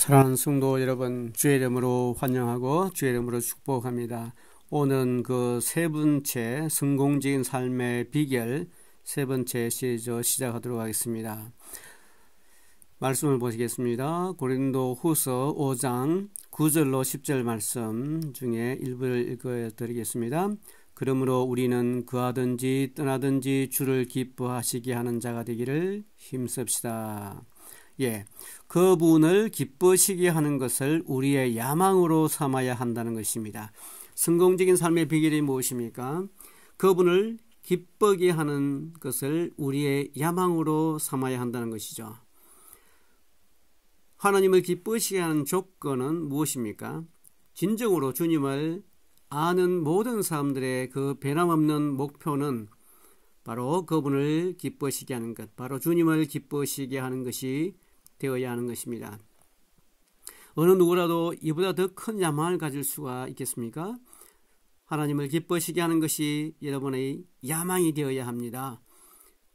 사랑하는 성도 여러분, 주의 이름으로 환영하고 주의 이름으로 축복합니다. 오늘 그 세 번째 성공적인 삶의 비결 세 번째 시저 시작하도록 하겠습니다. 말씀을 보시겠습니다. 고린도 후서 5장 9절로 10절 말씀 중에 일부를 읽어드리겠습니다. 그러므로 우리는 그하든지 떠나든지 주를 기뻐하시게 하는 자가 되기를 힘씁시다. 예. 그분을 기쁘시게 하는 것을 우리의 야망으로 삼아야 한다는 것입니다. 성공적인 삶의 비결이 무엇입니까? 그분을 기쁘게 하는 것을 우리의 야망으로 삼아야 한다는 것이죠. 하나님을 기쁘시게 하는 조건은 무엇입니까? 진정으로 주님을 아는 모든 사람들의 그 변함없는 목표는 바로 그분을 기쁘시게 하는 것, 바로 주님을 기쁘시게 하는 것이 되어야 하는 것입니다. 어느 누구라도 이보다 더 큰 야망을 가질 수가 있겠습니까? 하나님을 기뻐시게 하는 것이 여러분의 야망이 되어야 합니다.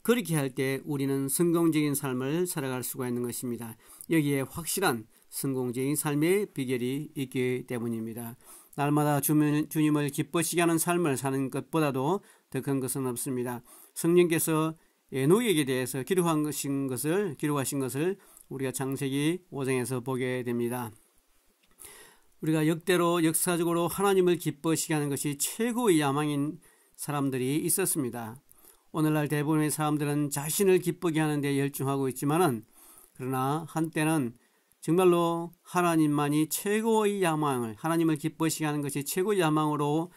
그렇게 할 때 우리는 성공적인 삶을 살아갈 수가 있는 것입니다. 여기에 확실한 성공적인 삶의 비결이 있기 때문입니다. 날마다 주님을 기뻐시게 하는 삶을 사는 것보다도 더 큰 것은 없습니다. 성령께서 에녹에게 대해서 기록한 것인 것을 기록하신 것을 우리가 장세기 5장에서 보게 됩니다. 우리가 역대로 역사적으로 하나님을 기뻐시게 하는 것이 최고의 야망인 사람들이 있었습니다. 오늘날 대부분의 사람들은 자신을 기쁘게 하는 데 열중하고 있지만은 그러나 한때는 정말로 하나님만이 최고의 야망을 하나님을 기뻐시게 하는 것이 최고의 야망으로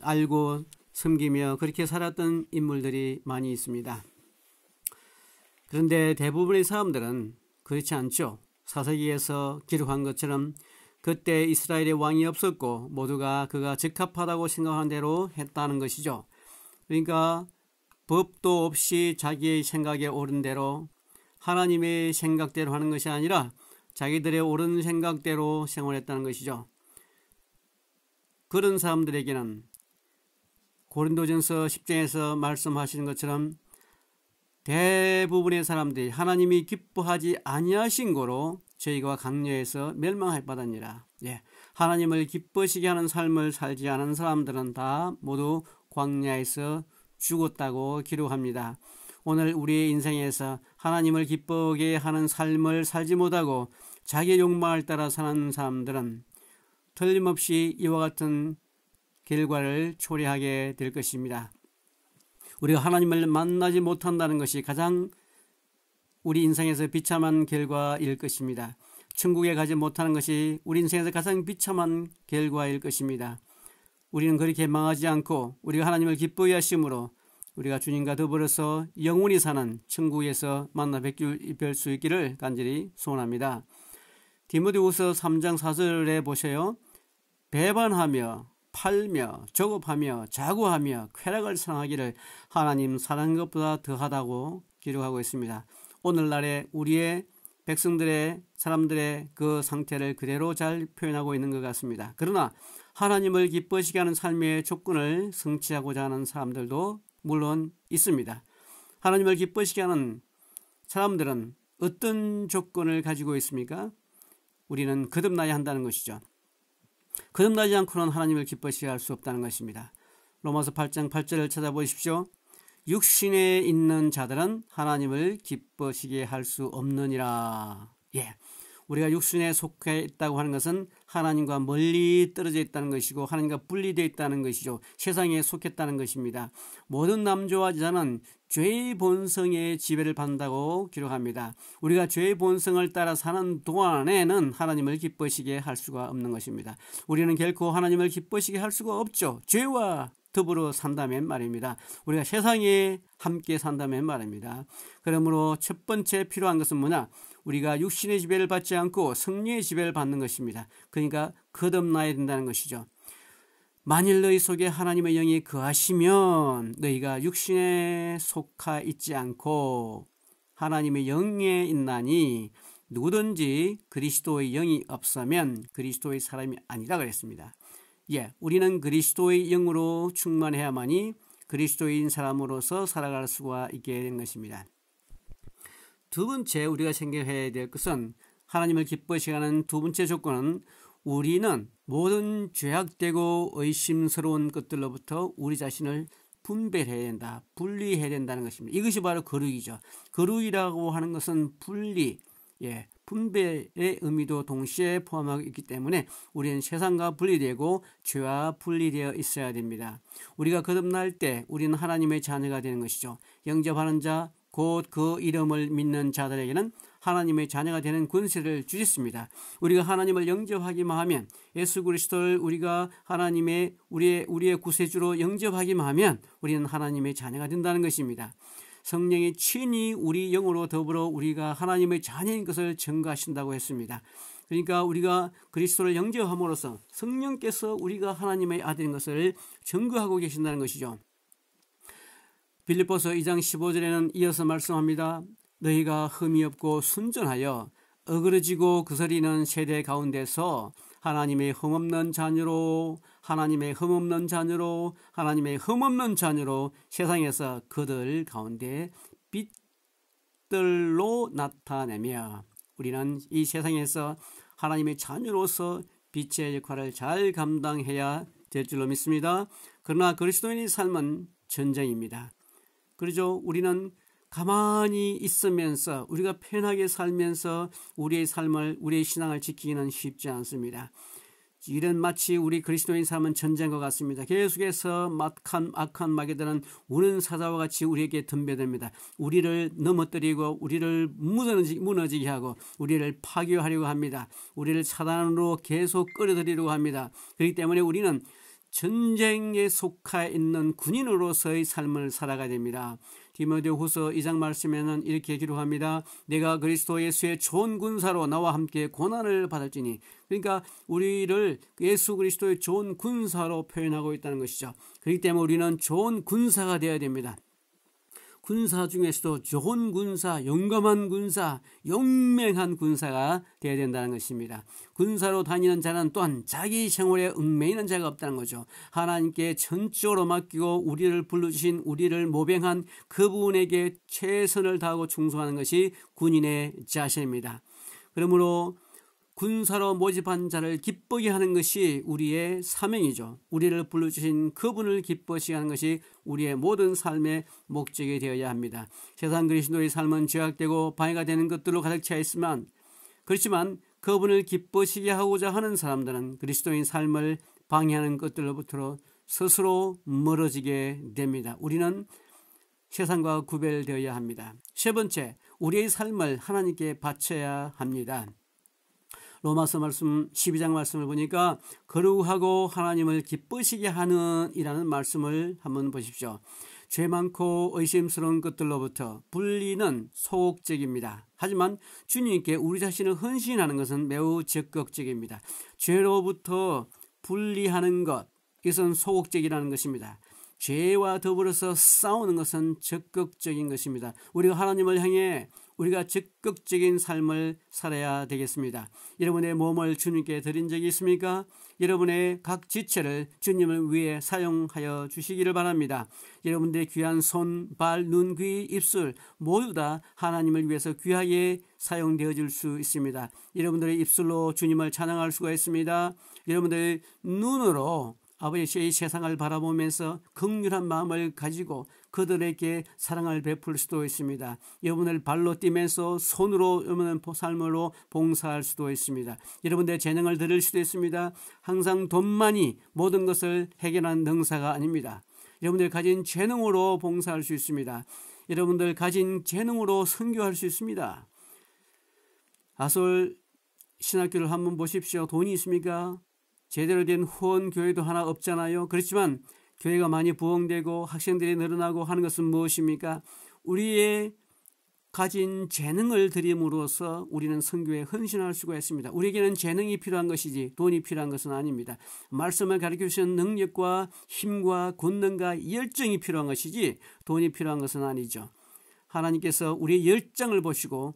알고 섬기며 그렇게 살았던 인물들이 많이 있습니다. 그런데 대부분의 사람들은 그렇지 않죠. 사서기에서 기록한 것처럼 그때 이스라엘의 왕이 없었고 모두가 그가 적합하다고 생각한 대로 했다는 것이죠. 그러니까 법도 없이 자기의 생각에 옳은 대로 하나님의 생각대로 하는 것이 아니라 자기들의 옳은 생각대로 생활했다는 것이죠. 그런 사람들에게는 고린도전서 10장에서 말씀하시는 것처럼 대부분의 사람들이 하나님이 기뻐하지 아니하신 거로 저희가 강요해서 멸망할 바다니라. 예. 하나님을 기뻐시게 하는 삶을 살지 않은 사람들은 다 모두 광야에서 죽었다고 기록합니다. 오늘 우리의 인생에서 하나님을 기쁘게 하는 삶을 살지 못하고 자기 욕망을 따라 사는 사람들은 틀림없이 이와 같은 결과를 초래하게 될 것입니다. 우리가 하나님을 만나지 못한다는 것이 가장 우리 인생에서 비참한 결과일 것입니다. 천국에 가지 못하는 것이 우리 인생에서 가장 비참한 결과일 것입니다. 우리는 그렇게 망하지 않고 우리가 하나님을 기뻐해 하심으로 우리가 주님과 더불어서 영원히 사는 천국에서 만나 뵐수 있기를 간절히 소원합니다. 디모데우서 3장 4절에 보셔요. 배반하며 팔며 조급하며 자구하며 쾌락을 사랑하기를 하나님 사랑한 것보다 더하다고 기록하고 있습니다. 오늘날의 우리의 백성들의 사람들의 그 상태를 그대로 잘 표현하고 있는 것 같습니다. 그러나 하나님을 기뻐시게 하는 삶의 조건을 성취하고자 하는 사람들도 물론 있습니다. 하나님을 기뻐시게 하는 사람들은 어떤 조건을 가지고 있습니까? 우리는 거듭나야 한다는 것이죠. 거듭나지 않고는 하나님을 기뻐시 게 할 수 없다는 것입니다. 로마서 8장 8절을 찾아보십시오. 육신에 있는 자들은 하나님을 기뻐시게 할 수 없느니라. 예. 우리가 육신에 속해 있다고 하는 것은 하나님과 멀리 떨어져 있다는 것이고 하나님과 분리되어 있다는 것이죠. 세상에 속했다는 것입니다. 모든 남자와 여자는 죄의 본성에 지배를 받는다고 기록합니다. 우리가 죄의 본성을 따라 사는 동안에는 하나님을 기뻐시게 할 수가 없는 것입니다. 우리는 결코 하나님을 기뻐시게 할 수가 없죠. 죄와 유튜브로 산다면 말입니다. 우리가 세상에 함께 산다면 말입니다. 그러므로 첫 번째 필요한 것은 뭐냐? 우리가 육신의 지배를 받지 않고 성령의 지배를 받는 것입니다. 그러니까 거듭나야 된다는 것이죠. 만일 너희 속에 하나님의 영이 거하시면 너희가 육신에 속하 있지 않고 하나님의 영에 있나니 누구든지 그리스도의 영이 없으면 그리스도의 사람이 아니라 그랬습니다. 예, 우리는 그리스도의 영으로 충만해야만이 그리스도인 사람으로서 살아갈 수가 있게 된 것입니다. 두 번째 우리가 생각해야 될 것은 하나님을 기뻐시하는 두 번째 조건은 우리는 모든 죄악되고 의심스러운 것들로부터 우리 자신을 분별해야 된다, 분리해야 된다는 것입니다. 이것이 바로 거룩이죠. 거룩이라고 하는 것은 분리, 예, 분배의 의미도 동시에 포함하고 있기 때문에 우리는 세상과 분리되고 죄와 분리되어 있어야 됩니다. 우리가 거듭날 때 우리는 하나님의 자녀가 되는 것이죠. 영접하는 자, 곧 그 이름을 믿는 자들에게는 하나님의 자녀가 되는 권세를 주셨습니다. 우리가 하나님을 영접하기만 하면 예수 그리스도를 우리가 하나님의 우리의 우리의 구세주로 영접하기만 하면 우리는 하나님의 자녀가 된다는 것입니다. 성령의 친히 우리 영으로 더불어 우리가 하나님의 자녀인 것을 증거하신다고 했습니다. 그러니까 우리가 그리스도를 영접함으로써 성령께서 우리가 하나님의 아들인 것을 증거하고 계신다는 것이죠. 빌립보서 2장 15절에는 이어서 말씀합니다. 너희가 흠이 없고 순전하여 어그러지고 그서리는 세대 가운데서 하나님의 흠없는 자녀로 하나님의 흠없는 자녀로 하나님의 흠없는 자녀로 세상에서 그들 가운데 빛들로 나타내며 우리는 이 세상에서 하나님의 자녀로서 빛의 역할을 잘 감당해야 될 줄로 믿습니다. 그러나 그리스도인의 삶은 전쟁입니다. 그러죠. 우리는 가만히 있으면서 우리가 편하게 살면서 우리의 삶을 우리의 신앙을 지키기는 쉽지 않습니다. 이런 마치 우리 그리스도인 삶은 전쟁인것 같습니다. 계속해서 막한 악한 마귀들은 우는 사자와 같이 우리에게 덤벼듭니다. 우리를 넘어뜨리고 우리를 무너지, 무너지게 하고 우리를 파괴하려고 합니다. 우리를 사단으로 계속 끌어들이려고 합니다. 그렇기 때문에 우리는 전쟁에 속해 있는 군인으로서의 삶을 살아가야 됩니다. 디모데후서 2장 말씀에는 이렇게 기록합니다. 내가 그리스도 예수의 좋은 군사로 나와 함께 고난을 받을지니 그러니까 우리를 예수 그리스도의 좋은 군사로 표현하고 있다는 것이죠. 그렇기 때문에 우리는 좋은 군사가 되어야 됩니다. 군사 중에서도 좋은 군사, 용감한 군사, 용맹한 군사가 되어야 된다는 것입니다. 군사로 다니는 자는 또한 자기 생활에 얽매이는 자가 없다는 거죠. 하나님께 전적으로 맡기고 우리를 불러주신 우리를 모병한 그분에게 최선을 다하고 충성하는 것이 군인의 자세입니다. 그러므로 군사로 모집한 자를 기쁘게 하는 것이 우리의 사명이죠. 우리를 불러주신 그분을 기뻐시 게 하는 것이 우리의 모든 삶의 목적이 되어야 합니다. 세상 그리스도의 삶은 죄악되고 방해가 되는 것들로 가득 차 있지만 그렇지만 그분을 기뻐시게 하고자 하는 사람들은 그리스도인 삶을 방해하는 것들로부터 스스로 멀어지게 됩니다. 우리는 세상과 구별되어야 합니다. 세 번째, 우리의 삶을 하나님께 바쳐야 합니다. 로마서 말씀 12장 말씀을 보니까 거룩하고 하나님을 기쁘시게 하는 이라는 말씀을 한번 보십시오. 죄 많고 의심스러운 것들로부터 분리는 소극적입니다. 하지만 주님께 우리 자신을 헌신하는 것은 매우 적극적입니다. 죄로부터 분리하는 것, 이것은 소극적이라는 것입니다. 죄와 더불어서 싸우는 것은 적극적인 것입니다. 우리가 하나님을 향해 우리가 적극적인 삶을 살아야 되겠습니다. 여러분의 몸을 주님께 드린 적이 있습니까? 여러분의 각 지체를 주님을 위해 사용하여 주시기를 바랍니다. 여러분들의 귀한 손, 발, 눈, 귀, 입술 모두 다 하나님을 위해서 귀하게 사용되어질 수 있습니다. 여러분들의 입술로 주님을 찬양할 수가 있습니다. 여러분들의 눈으로 아버지의 세상을 바라보면서 극률한 마음을 가지고 그들에게 사랑을 베풀 수도 있습니다. 여러분을 발로 뛰면서 손으로 여러분은 삶으로 봉사할 수도 있습니다. 여러분들의 재능을 들을 수도 있습니다. 항상 돈만이 모든 것을 해결한 능사가 아닙니다. 여러분들 가진 재능으로 봉사할 수 있습니다. 여러분들 가진 재능으로 선교할 수 있습니다. 아솔 신학교를 한번 보십시오. 돈이 있습니까? 제대로 된 후원 교회도 하나 없잖아요. 그렇지만 교회가 많이 부흥되고 학생들이 늘어나고 하는 것은 무엇입니까? 우리의 가진 재능을 드림으로써 우리는 선교에 헌신할 수가 있습니다. 우리에게는 재능이 필요한 것이지 돈이 필요한 것은 아닙니다. 말씀을 가르쳐 주신 능력과 힘과 권능과 열정이 필요한 것이지 돈이 필요한 것은 아니죠. 하나님께서 우리의 열정을 보시고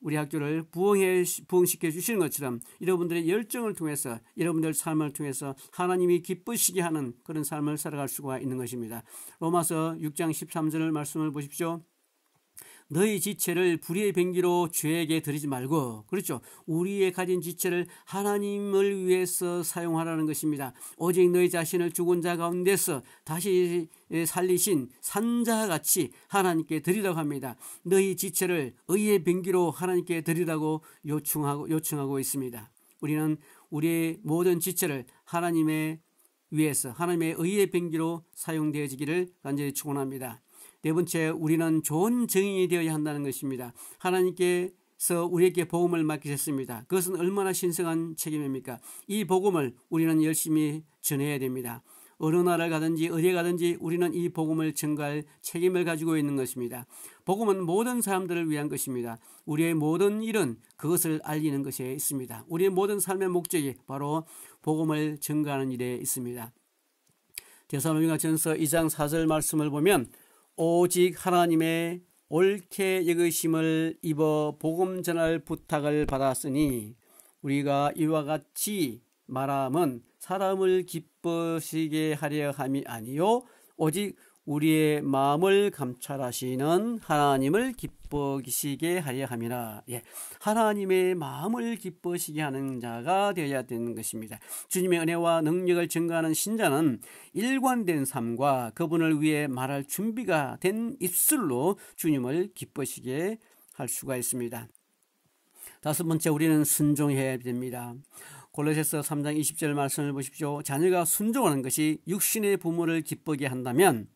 우리 학교를 부흥해 부흥시켜 주시는 것처럼 여러분들의 열정을 통해서 여러분들 삶을 통해서 하나님이 기쁘시게 하는 그런 삶을 살아갈 수가 있는 것입니다. 로마서 6장 13절 말씀을 보십시오. 너희 지체를 불의의 뱅기로 죄에게 드리지 말고 그렇죠. 우리의 가진 지체를 하나님을 위해서 사용하라는 것입니다. 오직 너희 자신을 죽은 자 가운데서 다시 살리신 산자 같이 하나님께 드리라고 합니다. 너희 지체를 의의 뱅기로 하나님께 드리라고 요청하고 요청하고 있습니다. 우리는 우리의 모든 지체를 하나님의 위해서 하나님의 의의 뱅기로 사용되어지기를 간절히 축원합니다. 네 번째 우리는 좋은 증인이 되어야 한다는 것입니다. 하나님께서 우리에게 복음을 맡기셨습니다. 그것은 얼마나 신성한 책임입니까? 이 복음을 우리는 열심히 전해야 됩니다. 어느 나라를 가든지 어디에 가든지 우리는 이 복음을 증가할 책임을 가지고 있는 것입니다. 복음은 모든 사람들을 위한 것입니다. 우리의 모든 일은 그것을 알리는 것에 있습니다. 우리의 모든 삶의 목적이 바로 복음을 증가하는 일에 있습니다. 대사로니가 전서 2장 4절 말씀을 보면 오직 하나님의 옳게 여기심을 입어 복음 전할 부탁을 받았으니 우리가 이와 같이 말함은 사람을 기쁘시게 하려 함이 아니요 오직 우리의 마음을 감찰하시는 하나님을 기뻐시게 하 하려 함이라. 예. 하나님의 마음을 기뻐시게 하는 자가 되어야 되는 것입니다. 주님의 은혜와 능력을 증가하는 신자는 일관된 삶과 그분을 위해 말할 준비가 된 입술로 주님을 기뻐시게 할 수가 있습니다. 다섯 번째 우리는 순종해야 됩니다. 골로새서 3장 20절 말씀을 보십시오. 자녀가 순종하는 것이 육신의 부모를 기쁘게 한다면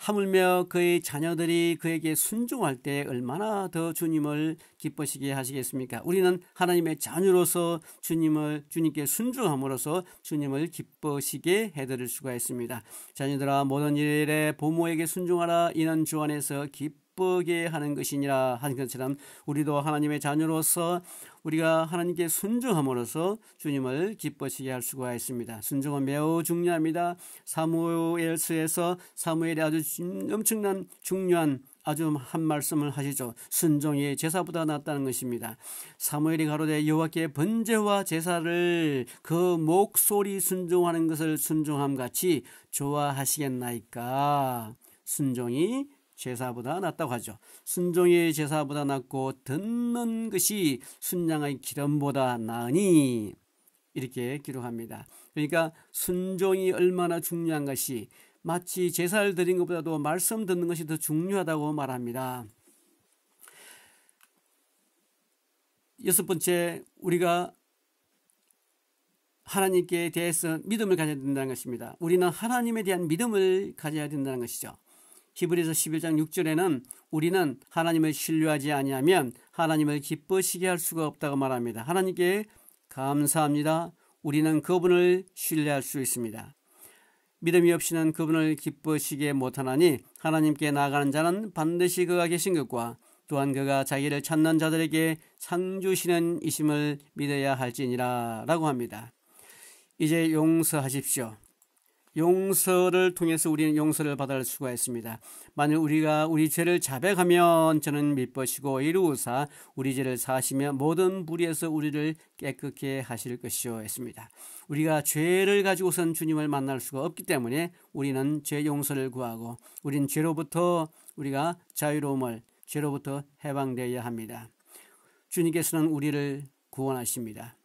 하물며 그의 자녀들이 그에게 순종할 때 얼마나 더 주님을 기뻐시게 하시겠습니까? 우리는 하나님의 자녀로서 주님을 주님께 순종함으로써 주님을 기뻐시게 해드릴 수가 있습니다. 자녀들아 모든 일에 부모에게 순종하라 이는 주 안에서 기뻐 게 하는 것이니라 하는 것처럼 우리도 하나님의 자녀로서 우리가 하나님께 순종함으로써 주님을 기뻐시게 할 수가 있습니다. 순종은 매우 중요합니다. 사무엘서에서 사무엘이 아주 엄청난 중요한 아주 한 말씀을 하시죠. 순종이 제사보다 낫다는 것입니다. 사무엘이 가로되 여호와께 번제와 제사를 그 목소리 순종하는 것을 순종함 같이 좋아하시겠나이까. 순종이 제사보다 낫다고 하죠. 순종이 제사보다 낫고 듣는 것이 순양의 기름보다 나으니 이렇게 기록합니다. 그러니까 순종이 얼마나 중요한 것이 마치 제사를 드린 것보다도 말씀 듣는 것이 더 중요하다고 말합니다. 여섯 번째 우리가 하나님께 대해서 믿음을 가져야 된다는 것입니다. 우리는 하나님에 대한 믿음을 가져야 된다는 것이죠. 히브리서 11장 6절에는 우리는 하나님을 신뢰하지 아니하면 하나님을 기뻐시게 할 수가 없다고 말합니다. 하나님께 감사합니다. 우리는 그분을 신뢰할 수 있습니다. 믿음이 없이는 그분을 기뻐시게 못하나니 하나님께 나아가는 자는 반드시 그가 계신 것과 또한 그가 자기를 찾는 자들에게 상주시는 이심을 믿어야 할지니라 라고 합니다. 이제 용서하십시오. 용서를 통해서 우리는 용서를 받을 수가 있습니다. 만일 우리가 우리 죄를 자백하면 저는 믿보시고 이루사 우리 죄를 사시며 모든 불의에서 우리를 깨끗게 하실 것이요 했습니다. 우리가 죄를 가지고선 주님을 만날 수가 없기 때문에 우리는 죄 용서를 구하고 우린 죄로부터 우리가 자유로움을 죄로부터 해방되어야 합니다. 주님께서는 우리를 구원하십니다.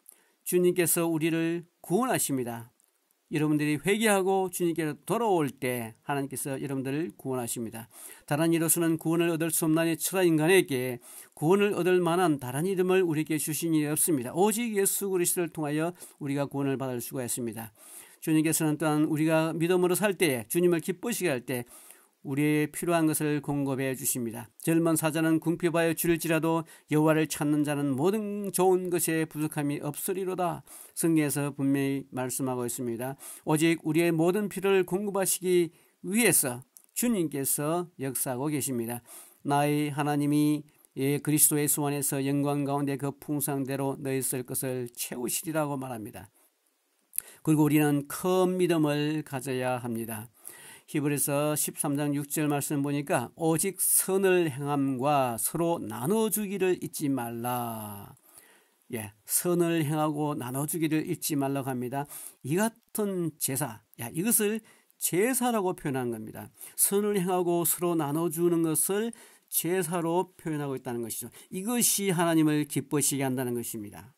주님께서 우리를 구원하십니다. 여러분들이 회개하고 주님께 돌아올 때 하나님께서 여러분들을 구원하십니다. 다른 이로서는 구원을 얻을 수 없나니 철라 인간에게 구원을 얻을 만한 다른 이름을 우리에게 주신 일이 없습니다. 오직 예수 그리스도를 통하여 우리가 구원을 받을 수가 있습니다. 주님께서는 또한 우리가 믿음으로 살 때 주님을 기쁘시게 할때 우리의 필요한 것을 공급해 주십니다. 젊은 사자는 궁핍하여 줄지라도 여호와를 찾는 자는 모든 좋은 것에 부족함이 없으리로다. 성경에서 분명히 말씀하고 있습니다. 오직 우리의 모든 필요를 공급하시기 위해서 주님께서 역사하고 계십니다. 나의 하나님이 예, 그리스도의 수 안에서 영광 가운데 그 풍상대로 너희 쓸 것을 채우시리라고 말합니다. 그리고 우리는 큰 믿음을 가져야 합니다. 히브리서 13장 6절 말씀 보니까 오직 선을 행함과 서로 나눠주기를 잊지 말라. 예, 선을 행하고 나눠주기를 잊지 말라고 합니다. 이 같은 제사, 야, 이것을 제사라고 표현한 겁니다. 선을 행하고 서로 나눠주는 것을 제사로 표현하고 있다는 것이죠. 이것이 하나님을 기뻐시게 한다는 것입니다.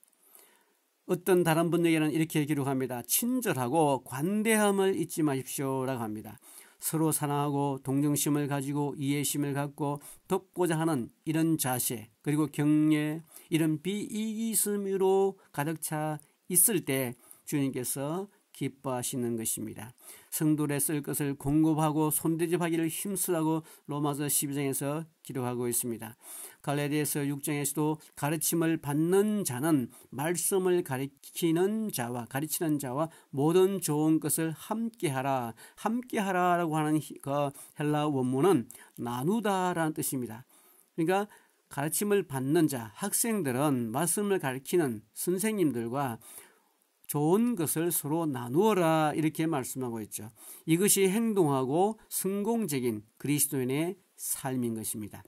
어떤 다른 분에게는 이렇게 기록합니다. 친절하고 관대함을 잊지 마십시오라고 합니다. 서로 사랑하고 동정심을 가지고 이해심을 갖고 돕고자 하는 이런 자세 그리고 경례 이런 비이기심으로 가득 차 있을 때 주님께서 기뻐하시는 것입니다. 성도를 쓸 것을 공급하고 손대접하기를 힘쓰라고 로마서 12장에서 기록하고 있습니다. 갈레디에서 6장에서도 가르침을 받는 자는 말씀을 가르치는 자와 가르치는 자와 모든 좋은 것을 함께하라 함께하라라고 하는 그 헬라 원문은 나누다라는 뜻입니다. 그러니까 가르침을 받는 자, 학생들은 말씀을 가르치는 선생님들과 좋은 것을 서로 나누어라 이렇게 말씀하고 있죠. 이것이 행동하고 성공적인 그리스도인의 삶인 것입니다.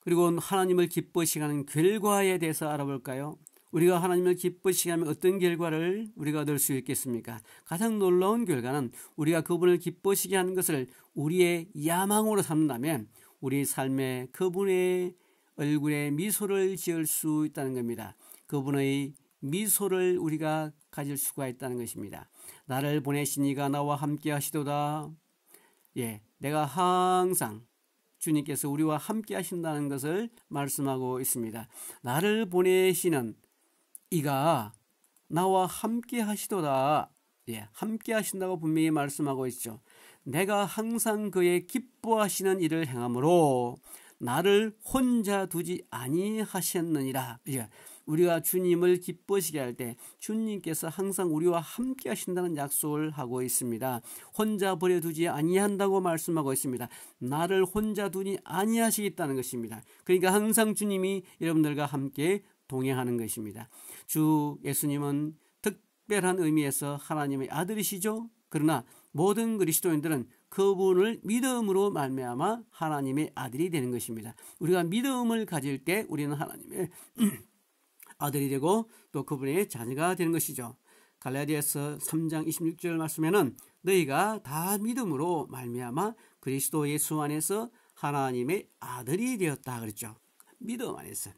그리고 하나님을 기뻐시게 하는 결과에 대해서 알아볼까요? 우리가 하나님을 기쁘시게 하면 어떤 결과를 우리가 얻을 수 있겠습니까? 가장 놀라운 결과는 우리가 그분을 기쁘시게 하는 것을 우리의 야망으로 삼는다면 우리 삶에 그분의 얼굴에 미소를 지을 수 있다는 겁니다. 그분의 미소를 우리가 가질 수가 있다는 것입니다. 나를 보내신 이가 나와 함께 하시도다. 예, 내가 항상 주님께서 우리와 함께 하신다는 것을 말씀하고 있습니다. 나를 보내시는 이가 나와 함께 하시도다. 예, 함께 하신다고 분명히 말씀하고 있죠. 내가 항상 그의 기뻐하시는 일을 행함으로 나를 혼자 두지 아니하셨느니라. 예, 우리가 주님을 기뻐시게할 때 주님께서 항상 우리와 함께 하신다는 약속을 하고 있습니다. 혼자 버려두지 아니한다고 말씀하고 있습니다. 나를 혼자 두니 아니하시겠다는 것입니다. 그러니까 항상 주님이 여러분들과 함께 동행하는 것입니다. 주 예수님은 특별한 의미에서 하나님의 아들이시죠. 그러나 모든 그리스도인들은 그분을 믿음으로 말미암아 하나님의 아들이 되는 것입니다. 우리가 믿음을 가질 때 우리는 하나님의 아들이 되고 또 그분의 자녀가 되는 것이죠. 갈라디아서 3장 26절 말씀에는 너희가 다 믿음으로 말미암아 그리스도 예수 안에서 하나님의 아들이 되었다 그랬죠. 믿음 안에서.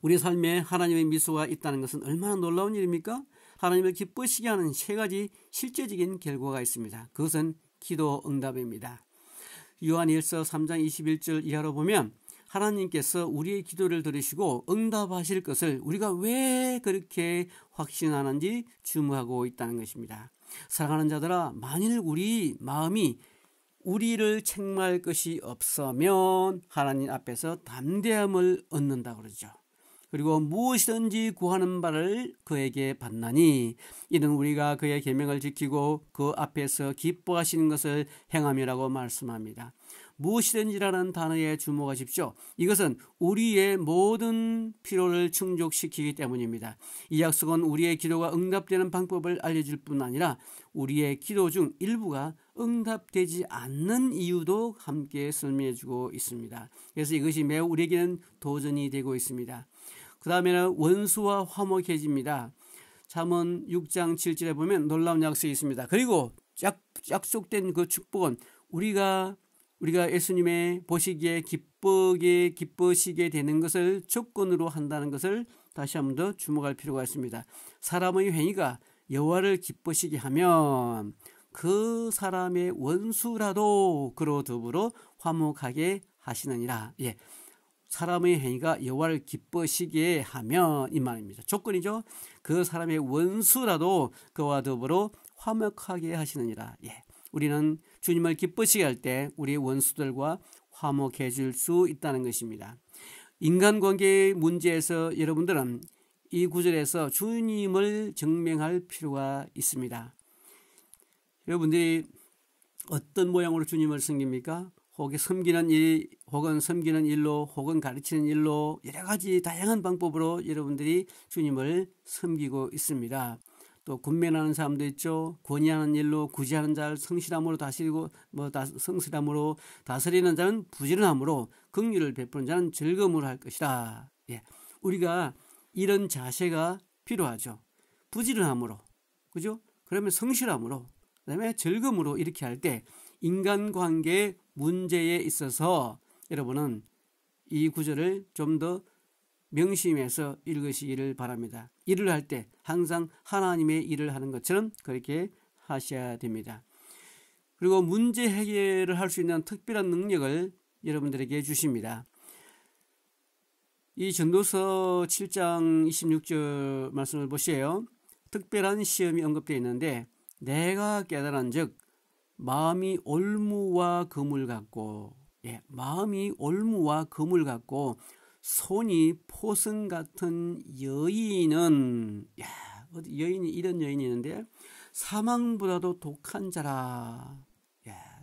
우리 삶에 하나님의 미소가 있다는 것은 얼마나 놀라운 일입니까? 하나님을 기쁘시게 하는 세 가지 실제적인 결과가 있습니다. 그것은 기도 응답입니다. 요한일서 3장 21절 이하로 보면 하나님께서 우리의 기도를 들으시고 응답하실 것을 우리가 왜 그렇게 확신하는지 주무하고 있다는 것입니다. 사랑하는 자들아, 만일 우리 마음이 우리를 책망할 것이 없으면 하나님 앞에서 담대함을 얻는다 그러죠. 그리고 무엇이든지 구하는 바를 그에게 받나니 이는 우리가 그의 계명을 지키고 그 앞에서 기뻐하시는 것을 행함이라고 말씀합니다. 무엇이든지라는 단어에 주목하십시오. 이것은 우리의 모든 필요를 충족시키기 때문입니다. 이 약속은 우리의 기도가 응답되는 방법을 알려줄 뿐 아니라 우리의 기도 중 일부가 응답되지 않는 이유도 함께 설명해주고 있습니다. 그래서 이것이 매우 우리에게는 도전이 되고 있습니다. 그 다음에는 원수와 화목해집니다. 잠언 6장 7절에 보면 놀라운 약속이 있습니다. 그리고 약, 약속된 그 축복은 우리가 우리가 예수님의 보시기에 기쁘게 기쁘시게 되는 것을 조건으로 한다는 것을 다시 한번 더 주목할 필요가 있습니다. 사람의 행위가 여호와를 기쁘시게 하면 그 사람의 원수라도 그로 더불어 화목하게 하시느니라. 예. 사람의 행위가 여호와를 기뻐시게 하면 이 말입니다. 조건이죠. 그 사람의 원수라도 그와 더불어 화목하게 하시느니라. 예. 우리는 주님을 기쁘시게 할 때우리 원수들과 화목해 줄 수 있다는 것입니다. 인간관계의 문제에서 여러분들은 이 구절에서 주님을 증명할 필요가 있습니다. 여러분들이 어떤 모양으로 주님을 섬깁니까? 혹은 섬기는 일, 혹은 섬기는 일로, 혹은 가르치는 일로 여러 가지 다양한 방법으로 여러분들이 주님을 섬기고 있습니다. 또 군면하는 사람도 있죠. 권위하는 일로 구제하는 자를 성실함으로 다스리고 뭐 다, 성실함으로 다스리는 자는 부지런함으로 긍휼을 베푸는 자는 즐거움으로 할 것이다. 예. 우리가 이런 자세가 필요하죠. 부지런함으로. 그죠? 그러면 성실함으로 그다음에 즐거움으로 이렇게 할 때 인간관계 문제에 있어서 여러분은 이 구절을 좀더 명심해서 읽으시기를 바랍니다. 일을 할 때 항상 하나님의 일을 하는 것처럼 그렇게 하셔야 됩니다. 그리고 문제 해결을 할 수 있는 특별한 능력을 여러분들에게 주십니다. 이 전도서 7장 26절 말씀을 보시에요. 특별한 시험이 언급되어 있는데 내가 깨달은 즉 마음이 올무와 금을 같고 예, 마음이 올무와 금을 같고 손이 포승 같은 여인은 야, 어디 여인이 이런 여인이 있는데 사망보다도 독한 자라. 야,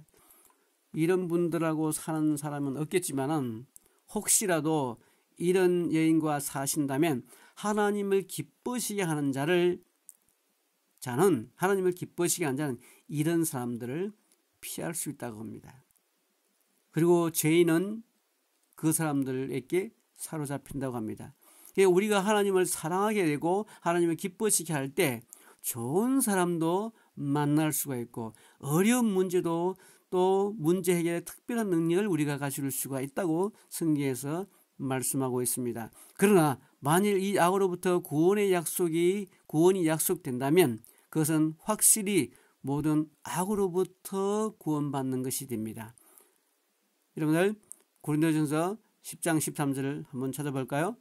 이런 분들하고 사는 사람은 없겠지만은 혹시라도 이런 여인과 사신다면 하나님을 기쁘시게 하는 자를 자는 하나님을 기쁘시게 하는 자는 이런 사람들을 피할 수 있다고 합니다. 그리고 죄인은 그 사람들에게 사로잡힌다고 합니다. 우리가 하나님을 사랑하게 되고 하나님을 기뻐시게 할 때 좋은 사람도 만날 수가 있고 어려운 문제도 또 문제 해결의 특별한 능력을 우리가 가질 수가 있다고 성경에서 말씀하고 있습니다. 그러나 만일 이 악으로부터 구원의 약속이 구원이 약속된다면 그것은 확실히 모든 악으로부터 구원받는 것이 됩니다. 여러분들 고린도전서 10장 13절을 한번 찾아볼까요?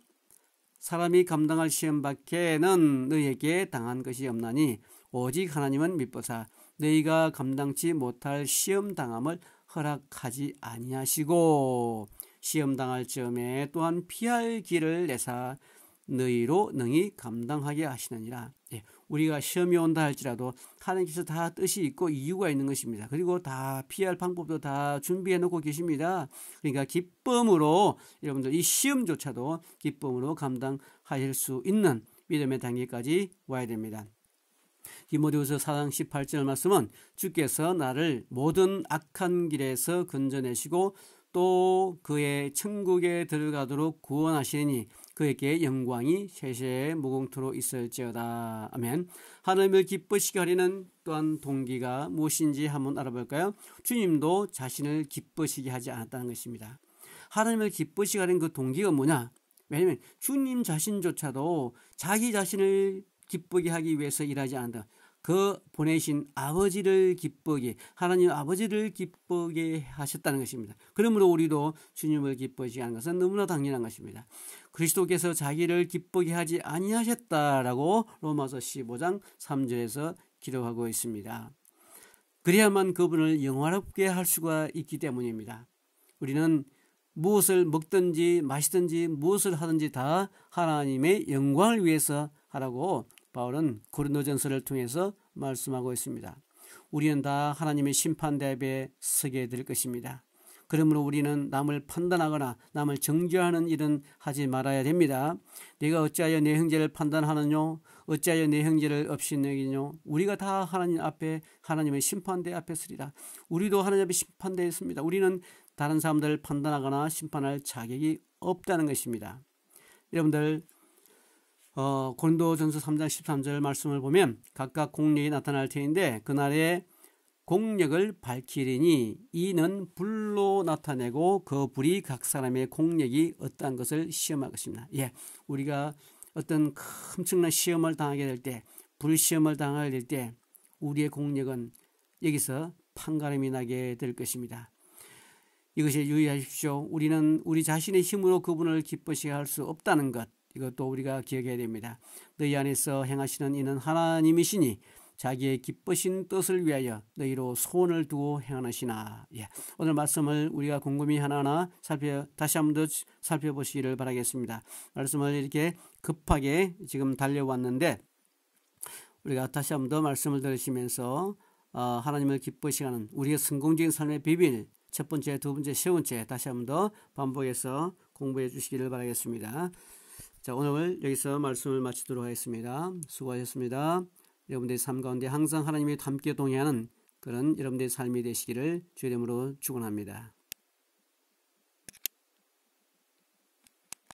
사람이 감당할 시험 밖에는 너에게 당한 것이 없나니 오직 하나님은 믿보사 너희가 감당치 못할 시험 당함을 허락하지 아니하시고 시험 당할 즈에 또한 피할 길을 내사 너희로 능히 감당하게 하시느니라. 예. 우리가 시험이 온다 할지라도 하나님께서 다 뜻이 있고 이유가 있는 것입니다. 그리고 다 피할 방법도 다 준비해 놓고 계십니다. 그러니까 기쁨으로 여러분들 이 시험조차도 기쁨으로 감당하실 수 있는 믿음의 단계까지 와야 됩니다. 디모데후서 4장 18절 말씀은 주께서 나를 모든 악한 길에서 건져내시고 또 그의 천국에 들어가도록 구원하시니 그에게 영광이 세세 무공토로 있을지어다. 아멘. 하나님을 기쁘시게 하려는 또한 동기가 무엇인지 한번 알아볼까요? 주님도 자신을 기쁘시게 하지 않았다는 것입니다. 하나님을 기쁘시게 하는 그 동기가 뭐냐? 왜냐면 주님 자신조차도 자기 자신을 기쁘게 하기 위해서 일하지 않는다. 그 보내신 아버지를 기쁘게 하나님 아버지를 기쁘게 하셨다는 것입니다. 그러므로 우리도 주님을 기쁘게 하 것은 너무나 당연한 것입니다. 그리스도께서 자기를 기쁘게 하지 아니하셨다라고 로마서 15장 3절에서 기록하고 있습니다. 그래야만 그분을 영화롭게 할 수가 있기 때문입니다. 우리는 무엇을 먹든지 마시든지 무엇을 하든지 다 하나님의 영광을 위해서 하라고 바울은 고린도전서를 통해서 말씀하고 있습니다. 우리는 다 하나님의 심판 대비에 서게 될 것입니다. 그러므로 우리는 남을 판단하거나 남을 정죄하는 일은 하지 말아야 됩니다. 네가 어찌하여 내 형제를 판단하느뇨? 어찌하여 내 형제를 업신여기뇨? 우리가 다 하나님 앞에 하나님의 심판대 앞에 서리라. 우리도 하나님 앞에 심판대에 있습니다. 우리는 다른 사람들을 판단하거나 심판할 자격이 없다는 것입니다. 여러분들 어, 고린도전서 3장 13절 말씀을 보면 각각 공력이 나타날 테인데 그날에 공력을 밝히리니 이는 불로 나타내고 그 불이 각 사람의 공력이 어떠한 것을 시험할 것입니다. 예, 우리가 어떤 엄청난 시험을 당하게 될 때, 불시험을 당하게 될 때 우리의 공력은 여기서 판가름이 나게 될 것입니다. 이것에 유의하십시오. 우리는 우리 자신의 힘으로 그분을 기쁘시게 할 수 없다는 것. 이것도 우리가 기억해야 됩니다. 너희 안에서 행하시는 이는 하나님이시니 자기의 기쁘신 뜻을 위하여 너희로 소원을 두고 행하시나. 예. 오늘 말씀을 우리가 곰곰이 하나하나 살펴 다시 한번더 살펴보시기를 바라겠습니다. 말씀을 이렇게 급하게 지금 달려왔는데 우리가 다시 한번더 말씀을 들으시면서 어, 하나님을 기쁘시하는 우리의 성공적인 삶의 비밀 첫 번째, 두 번째, 세 번째 다시 한번더 반복해서 공부해 주시기를 바라겠습니다. 자, 오늘 여기서 말씀을 마치도록 하겠습니다. 수고하셨습니다. 여러분들의 삶 가운데 항상 하나님이 함께 동의하는 그런 여러분들의 삶이 되시기를 주의 이름으로 축원합니다.